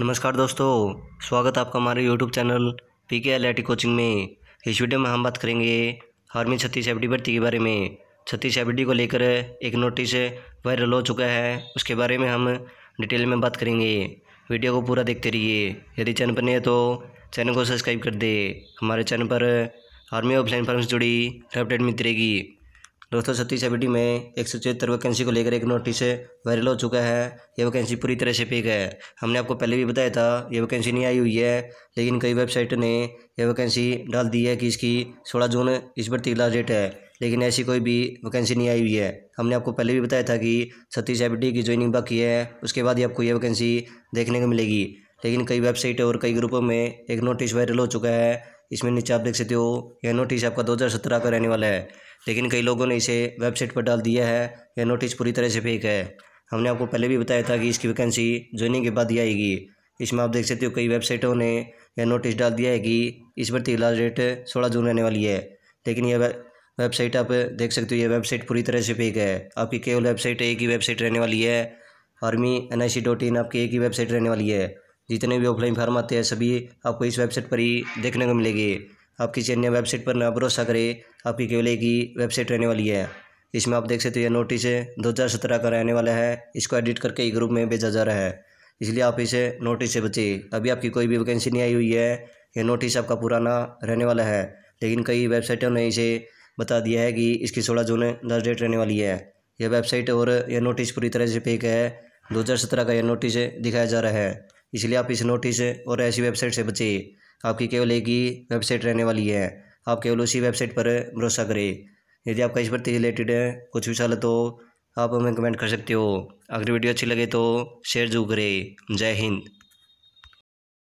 नमस्कार दोस्तों स्वागत है आपका हमारे YouTube channel P K L coaching में इस वीडियो में हम बात करेंगे आर्मी छत्तीस एफ भर्ती के बारे में छत्तीस एफ को लेकर एक नोटिस वायरल हो चुका है उसके बारे में हम डिटेल में बात करेंगे वीडियो को पूरा देखते रहिए यदि चैनल पर नहीं है तो चैनल को सब्सक्राइब कर दे हमारे चैनल पर आर्मी ऑफलाइन फॉर्म से जुड़ी अपडेट मिलती रहेगी दोस्तों छत्तीस डी में एक सौ छिहत्तर वैकेंसी को लेकर एक नोटिस वायरल हो चुका है ये वैकेंसी पूरी तरह से फेक है हमने आपको पहले भी बताया था ये वैकेंसी नहीं आई हुई है लेकिन कई वेबसाइट ने यह वैकेंसी डाल दी है कि इसकी सोलह जून इस भर्ती की लास्ट डेट है लेकिन ऐसी कोई भी वैकेंसी नहीं आई हुई है हमने आपको पहले भी बताया था कि छत्तीस एबीटी की ज्वाइनिंग बाकी है उसके बाद ही आपको यह वैकेंसी देखने को मिलेगी लेकिन कई वेबसाइट और कई ग्रुपों में एक नोटिस वायरल हो चुका है इसमें नीचे आप देख सकते हो यह नोटिस आपका 2017 का रहने वाला है लेकिन कई लोगों ने इसे वेबसाइट पर डाल दिया है यह नोटिस पूरी तरह से फेक है हमने आपको पहले भी बताया था कि इसकी वैकेंसी ज्वाइनिंग के बाद ही आएगी इसमें आप देख सकते हो कई वेबसाइटों ने यह नोटिस डाल दिया है कि इस भर्ती की लास्ट डेट सोलह जून रहने वाली है लेकिन यह वेबसाइट आप देख सकते हो यह वेबसाइट पूरी तरह से फेक है आपकी केवल वेबसाइट एक ही वेबसाइट रहने वाली है army N I C dot in आपकी एक ही वेबसाइट रहने वाली है जितने भी ऑफलाइन फार्म आते हैं सभी आपको इस वेबसाइट पर ही देखने को मिलेगी आप किसी अन्य वेबसाइट पर ना भरोसा करें आपकी केवल एक ही वेबसाइट रहने वाली है इसमें आप देख सकते हो यह नोटिस है दो हज़ार सत्रह का रहने वाला है इसको एडिट करके एक ग्रुप में भेजा जा रहा है इसलिए आप इसे नोटिस से बचें अभी आपकी कोई भी वैकेंसी नहीं आई हुई है यह नोटिस आपका पुराना रहने वाला है लेकिन कई वेबसाइटों ने इसे बता दिया है कि इसकी सोलह जून दस डेट रहने वाली है यह वेबसाइट और यह नोटिस पूरी तरह से पेक है दो हज़ार सत्रह का यह नोटिस दिखाया जा रहा है इसलिए आप इस नोटिस और ऐसी वेबसाइट से बचें आपकी केवल एक ही वेबसाइट रहने वाली है आप केवल उसी वेबसाइट पर भरोसा करें यदि आपका इस प्रति रिलेटेड है कुछ भी सवाल तो आप हमें कमेंट कर सकते हो अगर वीडियो अच्छी लगे तो शेयर जरूर करें जय हिंद